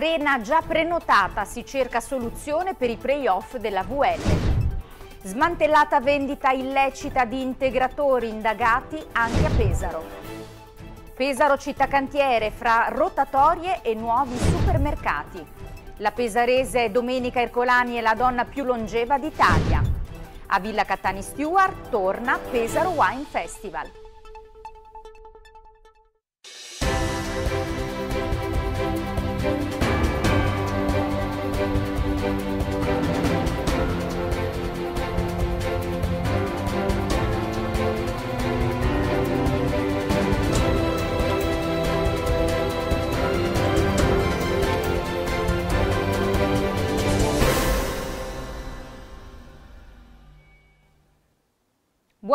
Arena già prenotata, si cerca soluzione per i playoff della VL. Smantellata vendita illecita di integratori indagati anche a Pesaro. Pesaro città cantiere fra rotatorie e nuovi supermercati. La pesarese Domenica Ercolani è la donna più longeva d'Italia. A Villa Cattani Stewart torna Pesaro Wine Festival.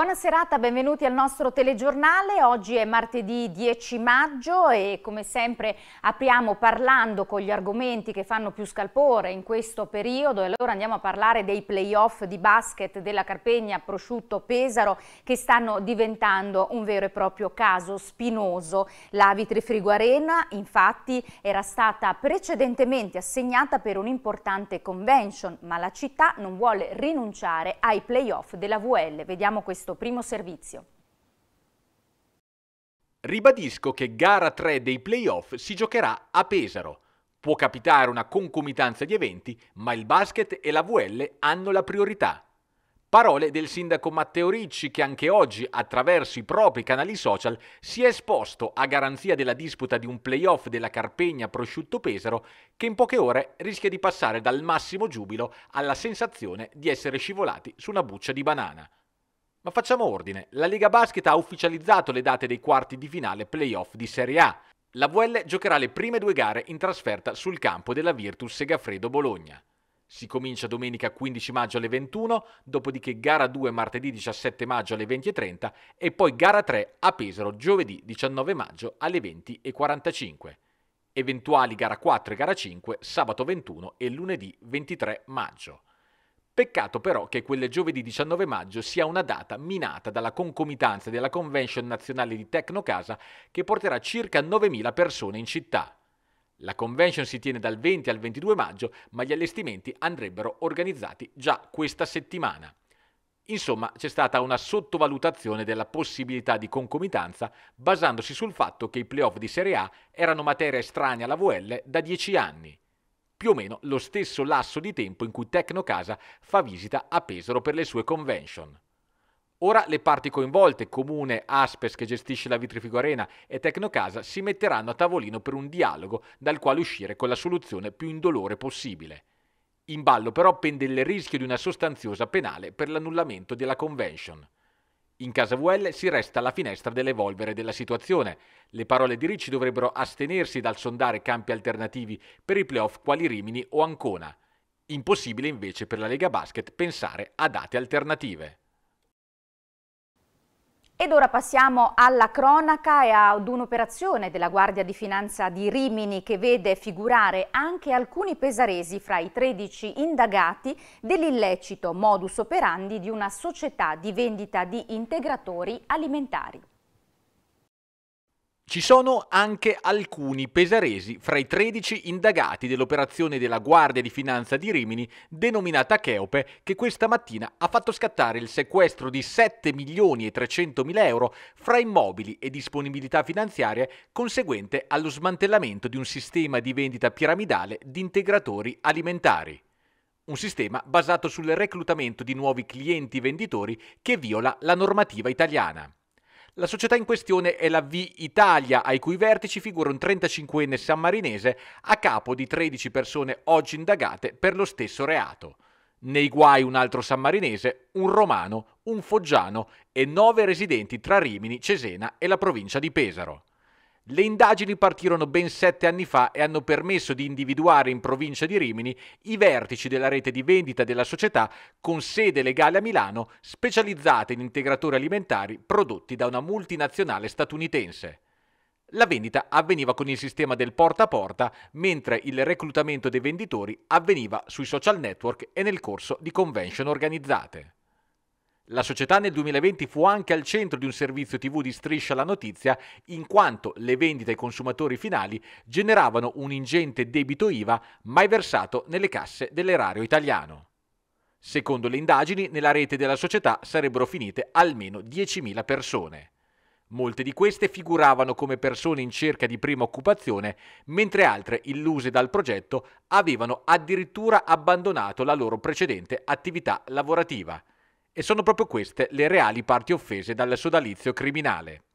Buona serata, benvenuti al nostro telegiornale. Oggi è martedì 10 maggio e come sempre apriamo parlando con gli argomenti che fanno più scalpore in questo periodo e allora andiamo a parlare dei playoff di basket della Carpegna Prosciutto Pesaro che stanno diventando un vero e proprio caso spinoso. La Vitrifrigo Arena infatti era stata precedentemente assegnata per un'importante convention ma la città non vuole rinunciare ai playoff della VL. Vediamo questo prodotto primo servizio. Ribadisco che gara 3 dei playoff si giocherà a Pesaro. Può capitare una concomitanza di eventi, ma il basket e la VL hanno la priorità. Parole del sindaco Matteo Ricci che anche oggi, attraverso i propri canali social, si è esposto a garanzia della disputa di un playoff della Carpegna Prosciutto Pesaro che in poche ore rischia di passare dal massimo giubilo alla sensazione di essere scivolati su una buccia di banana. Ma facciamo ordine. La Lega Basket ha ufficializzato le date dei quarti di finale playoff di Serie A. La VL giocherà le prime due gare in trasferta sul campo della Virtus Segafredo Bologna. Si comincia domenica 15 maggio alle 21, dopodiché gara 2 martedì 17 maggio alle 20.30 e poi gara 3 a Pesaro giovedì 19 maggio alle 20.45. Eventuali gara 4 e gara 5 sabato 21 e lunedì 23 maggio. Peccato però che quel giovedì 19 maggio sia una data minata dalla concomitanza della convention nazionale di Tecnocasa che porterà circa 9.000 persone in città. La convention si tiene dal 20 al 22 maggio, ma gli allestimenti andrebbero organizzati già questa settimana. Insomma, c'è stata una sottovalutazione della possibilità di concomitanza basandosi sul fatto che i playoff di Serie A erano materia estranea alla VL da 10 anni più o meno lo stesso lasso di tempo in cui Tecnocasa fa visita a Pesaro per le sue convention. Ora le parti coinvolte, Comune, Aspes che gestisce la Vitrifico Arena e Tecnocasa, si metteranno a tavolino per un dialogo dal quale uscire con la soluzione più indolore possibile. In ballo però pende il rischio di una sostanziosa penale per l'annullamento della convention. In casa VL si resta alla finestra dell'evolvere della situazione. Le parole di Ricci dovrebbero astenersi dal sondare campi alternativi per i playoff quali Rimini o Ancona. Impossibile invece per la Lega Basket pensare a date alternative. Ed ora passiamo alla cronaca e ad un'operazione della Guardia di Finanza di Rimini che vede figurare anche alcuni pesaresi fra i 13 indagati dell'illecito modus operandi di una società di vendita di integratori alimentari. Ci sono anche alcuni pesaresi fra i 13 indagati dell'operazione della Guardia di Finanza di Rimini, denominata Cheope, che questa mattina ha fatto scattare il sequestro di 7 milioni e 300 mila euro fra immobili e disponibilità finanziarie conseguente allo smantellamento di un sistema di vendita piramidale di integratori alimentari. Un sistema basato sul reclutamento di nuovi clienti venditori che viola la normativa italiana. La società in questione è la V Italia, ai cui vertici figura un 35enne sammarinese a capo di 13 persone oggi indagate per lo stesso reato. Nei guai un altro sammarinese, un romano, un foggiano e nove residenti tra Rimini, Cesena e la provincia di Pesaro. Le indagini partirono ben sette anni fa e hanno permesso di individuare in provincia di Rimini i vertici della rete di vendita della società con sede legale a Milano specializzata in integratori alimentari prodotti da una multinazionale statunitense. La vendita avveniva con il sistema del porta a porta, mentre il reclutamento dei venditori avveniva sui social network e nel corso di convention organizzate. La società nel 2020 fu anche al centro di un servizio TV di striscia la notizia, in quanto le vendite ai consumatori finali generavano un ingente debito IVA mai versato nelle casse dell'erario italiano. Secondo le indagini, nella rete della società sarebbero finite almeno 10.000 persone. Molte di queste figuravano come persone in cerca di prima occupazione, mentre altre, illuse dal progetto, avevano addirittura abbandonato la loro precedente attività lavorativa e sono proprio queste le reali parti offese dal sodalizio criminale.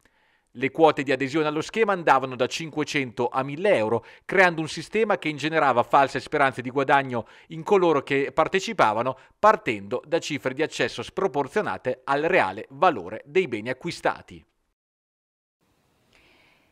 Le quote di adesione allo schema andavano da 500 a 1000 euro, creando un sistema che ingenerava false speranze di guadagno in coloro che partecipavano, partendo da cifre di accesso sproporzionate al reale valore dei beni acquistati.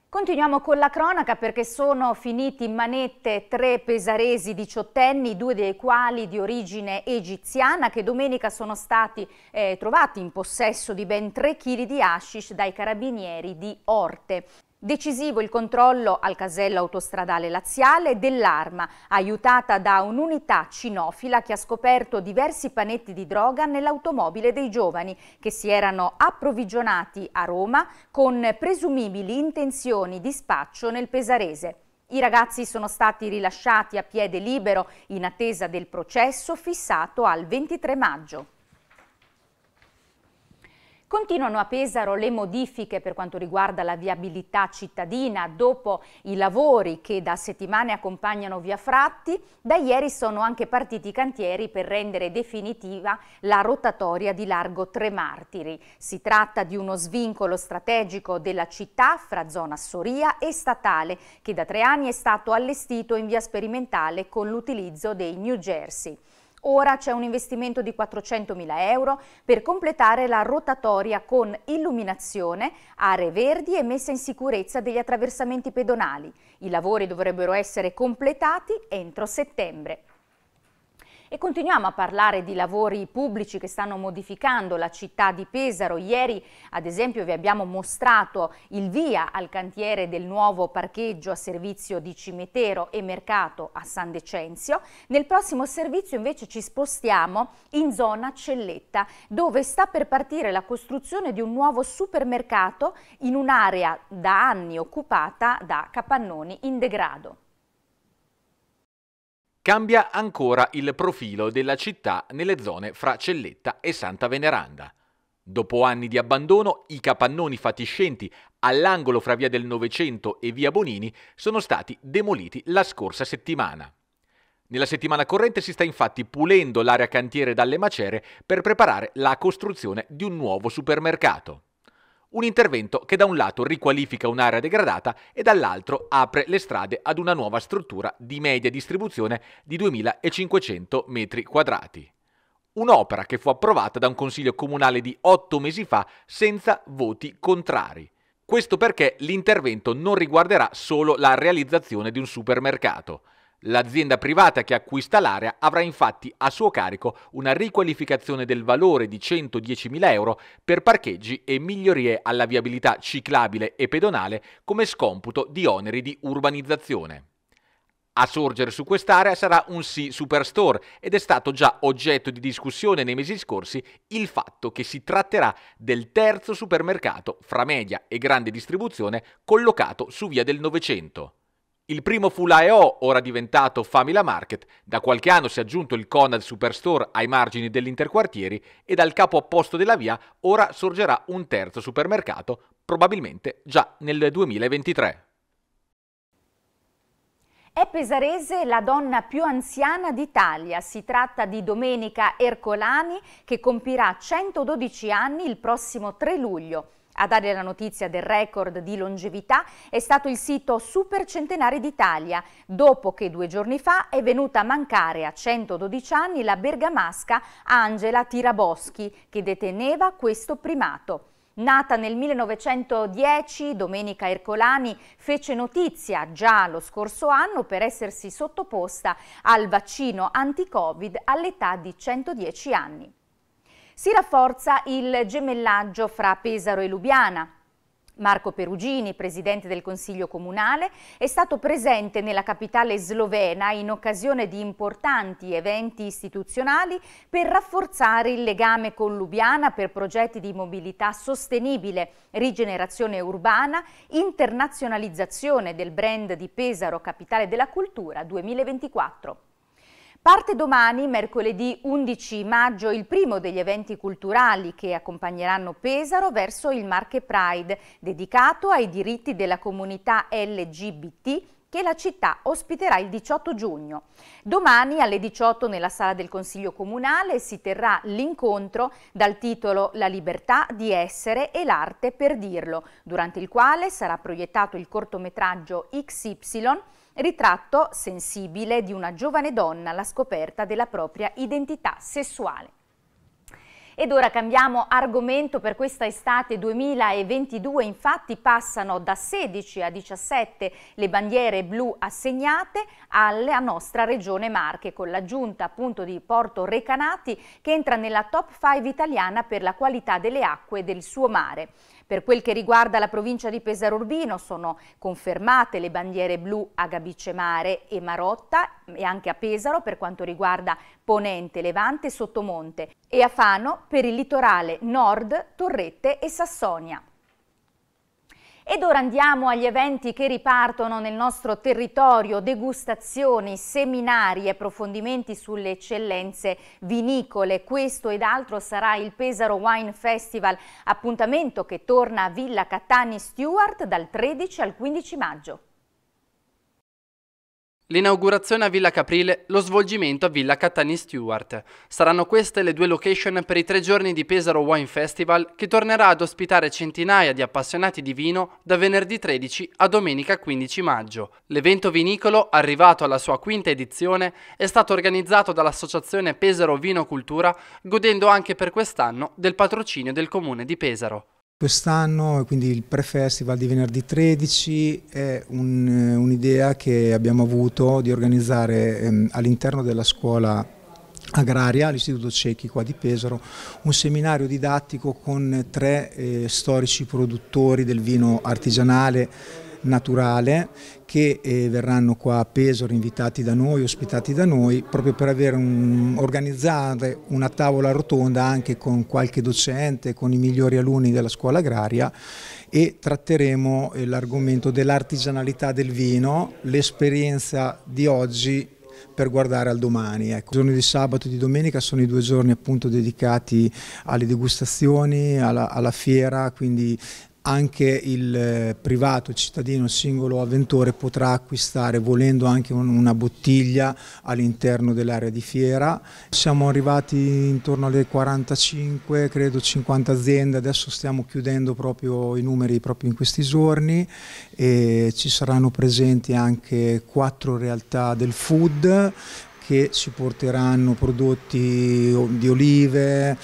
Continuiamo con la cronaca perché sono finiti in manette tre pesaresi diciottenni, due dei quali di origine egiziana, che domenica sono stati eh, trovati in possesso di ben 3 kg di hashish dai carabinieri di Orte. Decisivo il controllo al casello autostradale laziale dell'arma, aiutata da un'unità cinofila che ha scoperto diversi panetti di droga nell'automobile dei giovani che si erano approvvigionati a Roma con presumibili intenzioni di spaccio nel Pesarese. I ragazzi sono stati rilasciati a piede libero in attesa del processo fissato al 23 maggio. Continuano a Pesaro le modifiche per quanto riguarda la viabilità cittadina dopo i lavori che da settimane accompagnano Via Fratti. Da ieri sono anche partiti i cantieri per rendere definitiva la rotatoria di largo Tre Martiri. Si tratta di uno svincolo strategico della città fra zona Soria e statale che da tre anni è stato allestito in via sperimentale con l'utilizzo dei New Jersey. Ora c'è un investimento di 400.000 euro per completare la rotatoria con illuminazione, aree verdi e messa in sicurezza degli attraversamenti pedonali. I lavori dovrebbero essere completati entro settembre. E continuiamo a parlare di lavori pubblici che stanno modificando la città di Pesaro. Ieri, ad esempio, vi abbiamo mostrato il via al cantiere del nuovo parcheggio a servizio di Cimitero e Mercato a San Decenzio. Nel prossimo servizio invece ci spostiamo in zona Celletta, dove sta per partire la costruzione di un nuovo supermercato in un'area da anni occupata da capannoni in degrado. Cambia ancora il profilo della città nelle zone fra Celletta e Santa Veneranda. Dopo anni di abbandono, i capannoni fatiscenti all'angolo fra via del Novecento e via Bonini sono stati demoliti la scorsa settimana. Nella settimana corrente si sta infatti pulendo l'area cantiere dalle macere per preparare la costruzione di un nuovo supermercato. Un intervento che da un lato riqualifica un'area degradata e dall'altro apre le strade ad una nuova struttura di media distribuzione di 2500 metri quadrati. Un'opera che fu approvata da un consiglio comunale di otto mesi fa senza voti contrari. Questo perché l'intervento non riguarderà solo la realizzazione di un supermercato. L'azienda privata che acquista l'area avrà infatti a suo carico una riqualificazione del valore di 110.000 euro per parcheggi e migliorie alla viabilità ciclabile e pedonale come scomputo di oneri di urbanizzazione. A sorgere su quest'area sarà un Sì Superstore ed è stato già oggetto di discussione nei mesi scorsi il fatto che si tratterà del terzo supermercato fra media e grande distribuzione collocato su Via del Novecento. Il primo fu l'AEO, ora diventato Famila Market, da qualche anno si è aggiunto il Conad Superstore ai margini dell'interquartieri e dal capo opposto della via ora sorgerà un terzo supermercato, probabilmente già nel 2023. È pesarese la donna più anziana d'Italia. Si tratta di Domenica Ercolani che compirà 112 anni il prossimo 3 luglio. A dare la notizia del record di longevità è stato il sito Supercentenare d'Italia, dopo che due giorni fa è venuta a mancare a 112 anni la bergamasca Angela Tiraboschi, che deteneva questo primato. Nata nel 1910, Domenica Ercolani fece notizia già lo scorso anno per essersi sottoposta al vaccino anti-Covid all'età di 110 anni. Si rafforza il gemellaggio fra Pesaro e Lubiana. Marco Perugini, presidente del Consiglio Comunale, è stato presente nella capitale slovena in occasione di importanti eventi istituzionali per rafforzare il legame con Lubiana per progetti di mobilità sostenibile, rigenerazione urbana, internazionalizzazione del brand di Pesaro, capitale della cultura 2024. Parte domani, mercoledì 11 maggio, il primo degli eventi culturali che accompagneranno Pesaro verso il Marche Pride, dedicato ai diritti della comunità LGBT che la città ospiterà il 18 giugno. Domani alle 18 nella sala del Consiglio Comunale si terrà l'incontro dal titolo La libertà di essere e l'arte per dirlo, durante il quale sarà proiettato il cortometraggio XY Ritratto sensibile di una giovane donna alla scoperta della propria identità sessuale. Ed ora cambiamo argomento per questa estate 2022, infatti passano da 16 a 17 le bandiere blu assegnate alla nostra regione Marche con l'aggiunta appunto di Porto Recanati che entra nella top 5 italiana per la qualità delle acque del suo mare. Per quel che riguarda la provincia di Pesaro Urbino sono confermate le bandiere blu a Gabice Mare e Marotta e anche a Pesaro per quanto riguarda Ponente, Levante e Sottomonte e a Fano per il litorale nord, Torrette e Sassonia. Ed ora andiamo agli eventi che ripartono nel nostro territorio, degustazioni, seminari, e approfondimenti sulle eccellenze vinicole. Questo ed altro sarà il Pesaro Wine Festival, appuntamento che torna a Villa Cattani Stewart dal 13 al 15 maggio. L'inaugurazione a Villa Caprile, lo svolgimento a Villa Cattani Stewart. Saranno queste le due location per i tre giorni di Pesaro Wine Festival che tornerà ad ospitare centinaia di appassionati di vino da venerdì 13 a domenica 15 maggio. L'evento vinicolo, arrivato alla sua quinta edizione, è stato organizzato dall'associazione Pesaro Vino Cultura, godendo anche per quest'anno del patrocinio del comune di Pesaro. Quest'anno, quindi il Pre-Festival di venerdì 13, è eh, un'idea un che abbiamo avuto di organizzare ehm, all'interno della scuola agraria all'Istituto Cecchi qua di Pesaro, un seminario didattico con tre eh, storici produttori del vino artigianale naturale che eh, verranno qua a Pesaro invitati da noi, ospitati da noi, proprio per avere un, organizzare una tavola rotonda anche con qualche docente, con i migliori alunni della scuola agraria e tratteremo eh, l'argomento dell'artigianalità del vino, l'esperienza di oggi per guardare al domani. Ecco. I giorni di sabato e di domenica sono i due giorni appunto dedicati alle degustazioni, alla, alla fiera, quindi anche il eh, privato, il cittadino, il singolo avventore potrà acquistare volendo anche una bottiglia all'interno dell'area di fiera. Siamo arrivati intorno alle 45, credo 50 aziende, adesso stiamo chiudendo proprio i numeri proprio in questi giorni e ci saranno presenti anche quattro realtà del food, che ci porteranno prodotti di olive,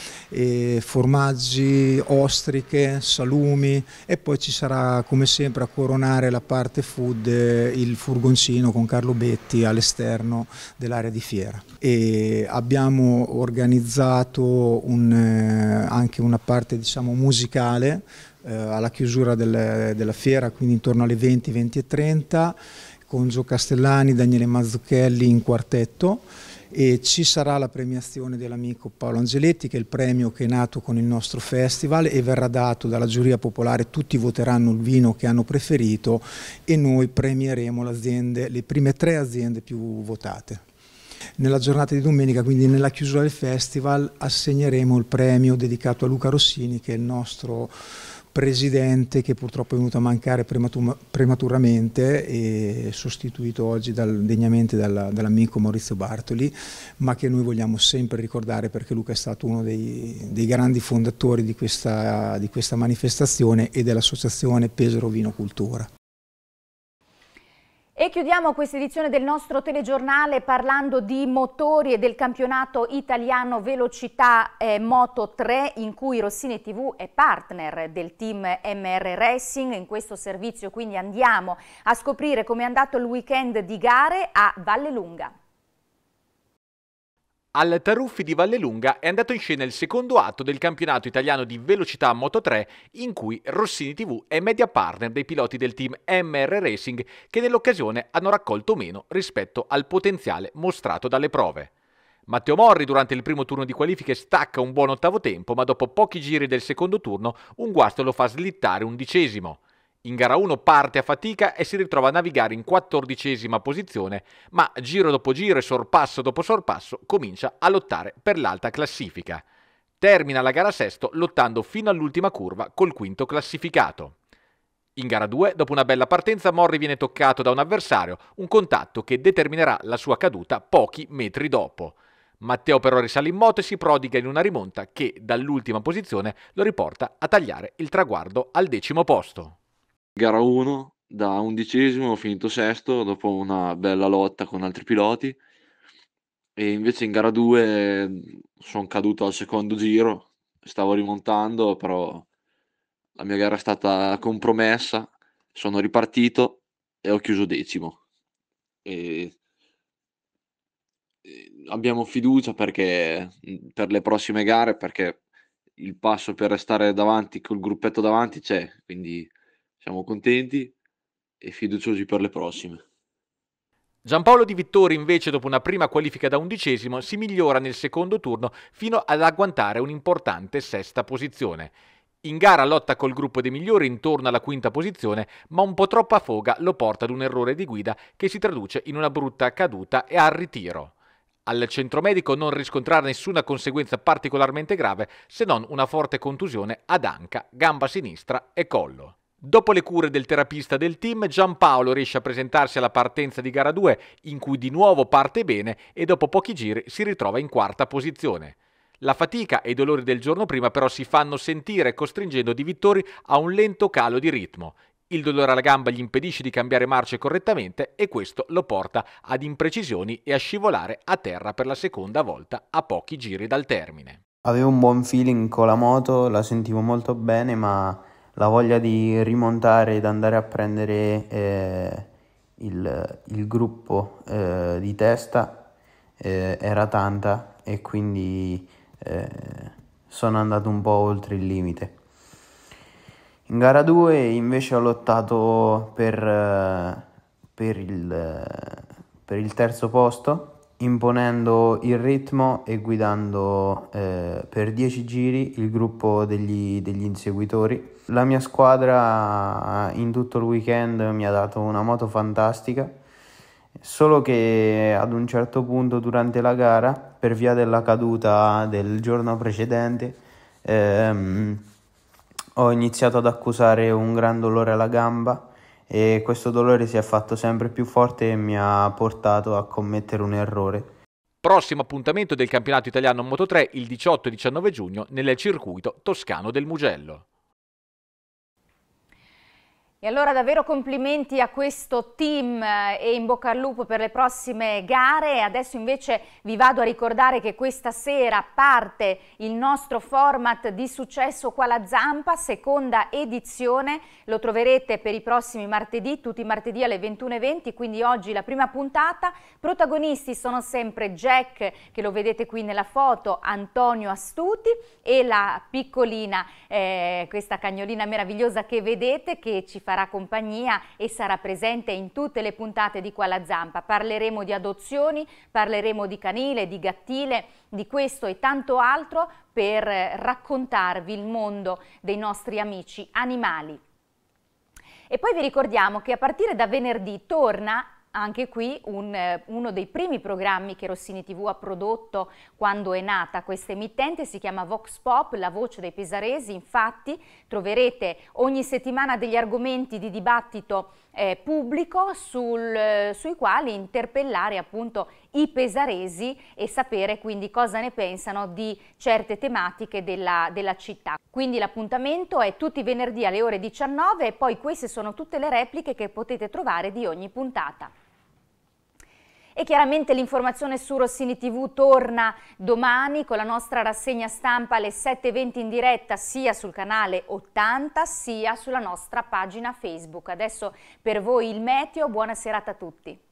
formaggi, ostriche, salumi e poi ci sarà come sempre a coronare la parte food il furgoncino con Carlo Betti all'esterno dell'area di fiera. E abbiamo organizzato un, eh, anche una parte diciamo, musicale eh, alla chiusura del, della fiera, quindi intorno alle 20, 20 e 30 con Gio Castellani, Daniele Mazzucchelli in quartetto e ci sarà la premiazione dell'amico Paolo Angeletti che è il premio che è nato con il nostro festival e verrà dato dalla giuria popolare, tutti voteranno il vino che hanno preferito e noi premieremo le prime tre aziende più votate. Nella giornata di domenica, quindi nella chiusura del festival, assegneremo il premio dedicato a Luca Rossini che è il nostro presidente che purtroppo è venuto a mancare prematuramente e sostituito oggi dal, degnamente dall'amico Maurizio Bartoli, ma che noi vogliamo sempre ricordare perché Luca è stato uno dei, dei grandi fondatori di questa, di questa manifestazione e dell'associazione Pesaro Vino Cultura. E chiudiamo questa edizione del nostro telegiornale parlando di motori e del campionato italiano Velocità eh, Moto 3 in cui Rossini TV è partner del team MR Racing. In questo servizio quindi andiamo a scoprire come è andato il weekend di gare a Vallelunga. Lunga. Al Taruffi di Vallelunga è andato in scena il secondo atto del campionato italiano di velocità Moto 3, in cui Rossini TV è media partner dei piloti del team MR Racing che nell'occasione hanno raccolto meno rispetto al potenziale mostrato dalle prove. Matteo Morri durante il primo turno di qualifiche stacca un buon ottavo tempo, ma dopo pochi giri del secondo turno un guasto lo fa slittare undicesimo. In gara 1 parte a fatica e si ritrova a navigare in quattordicesima posizione, ma giro dopo giro e sorpasso dopo sorpasso comincia a lottare per l'alta classifica. Termina la gara sesto lottando fino all'ultima curva col quinto classificato. In gara 2, dopo una bella partenza, Morri viene toccato da un avversario, un contatto che determinerà la sua caduta pochi metri dopo. Matteo però risale in moto e si prodiga in una rimonta che, dall'ultima posizione, lo riporta a tagliare il traguardo al decimo posto gara 1 da undicesimo, ho finito sesto dopo una bella lotta con altri piloti e invece in gara 2 mhmm, sono caduto al secondo giro, stavo rimontando però la mia gara è stata compromessa, sono ripartito e ho chiuso decimo. E... abbiamo fiducia perché mhmm, per le prossime gare, perché il passo per restare davanti col gruppetto davanti c'è, quindi siamo contenti e fiduciosi per le prossime. Giampaolo Di Vittori invece dopo una prima qualifica da undicesimo si migliora nel secondo turno fino ad agguantare un'importante sesta posizione. In gara lotta col gruppo dei migliori intorno alla quinta posizione, ma un po' troppa foga lo porta ad un errore di guida che si traduce in una brutta caduta e al ritiro. Al centromedico non riscontrare nessuna conseguenza particolarmente grave se non una forte contusione ad anca, gamba sinistra e collo. Dopo le cure del terapista del team, Giampaolo riesce a presentarsi alla partenza di gara 2, in cui di nuovo parte bene e dopo pochi giri si ritrova in quarta posizione. La fatica e i dolori del giorno prima però si fanno sentire costringendo Di Vittori a un lento calo di ritmo. Il dolore alla gamba gli impedisce di cambiare marce correttamente e questo lo porta ad imprecisioni e a scivolare a terra per la seconda volta a pochi giri dal termine. Avevo un buon feeling con la moto, la sentivo molto bene, ma la voglia di rimontare ed andare a prendere eh, il, il, gruppo eh, di testa eh, era tanta e quindi eh, sono andato un po' oltre il limite. In gara 2 invece ho lottato per, eh, per, il, eh, per il terzo posto imponendo il ritmo e guidando eh, per 10 giri il gruppo degli, degli inseguitori la mia squadra in tutto il weekend mi ha dato una moto fantastica, solo che ad un certo punto durante la gara, per via della caduta del giorno precedente, ehm, ho iniziato ad accusare un gran dolore alla gamba e questo dolore si è fatto sempre più forte e mi ha portato a commettere un errore. Prossimo appuntamento del campionato italiano Moto 3 il 18-19 giugno nel circuito toscano del Mugello. E allora davvero complimenti a questo team eh, e in bocca al lupo per le prossime gare. Adesso invece vi vado a ricordare che questa sera parte il nostro format di successo qua la Zampa, seconda edizione. Lo troverete per i prossimi martedì, tutti i martedì alle 21.20, quindi oggi la prima puntata. Protagonisti sono sempre Jack, che lo vedete qui nella foto, Antonio Astuti e la piccolina, eh, questa cagnolina meravigliosa che vedete che ci fa farà compagnia e sarà presente in tutte le puntate di Qua la Zampa. Parleremo di adozioni, parleremo di canile, di gattile, di questo e tanto altro per eh, raccontarvi il mondo dei nostri amici animali. E poi vi ricordiamo che a partire da venerdì torna anche qui un, eh, uno dei primi programmi che Rossini TV ha prodotto quando è nata questa emittente, si chiama Vox Pop, la voce dei pesaresi, infatti troverete ogni settimana degli argomenti di dibattito eh, pubblico sul, eh, sui quali interpellare appunto i pesaresi e sapere quindi cosa ne pensano di certe tematiche della, della città. Quindi l'appuntamento è tutti i venerdì alle ore 19 e poi queste sono tutte le repliche che potete trovare di ogni puntata. E chiaramente l'informazione su Rossini TV torna domani con la nostra rassegna stampa alle 7.20 in diretta sia sul canale 80 sia sulla nostra pagina Facebook. Adesso per voi il meteo, buona serata a tutti.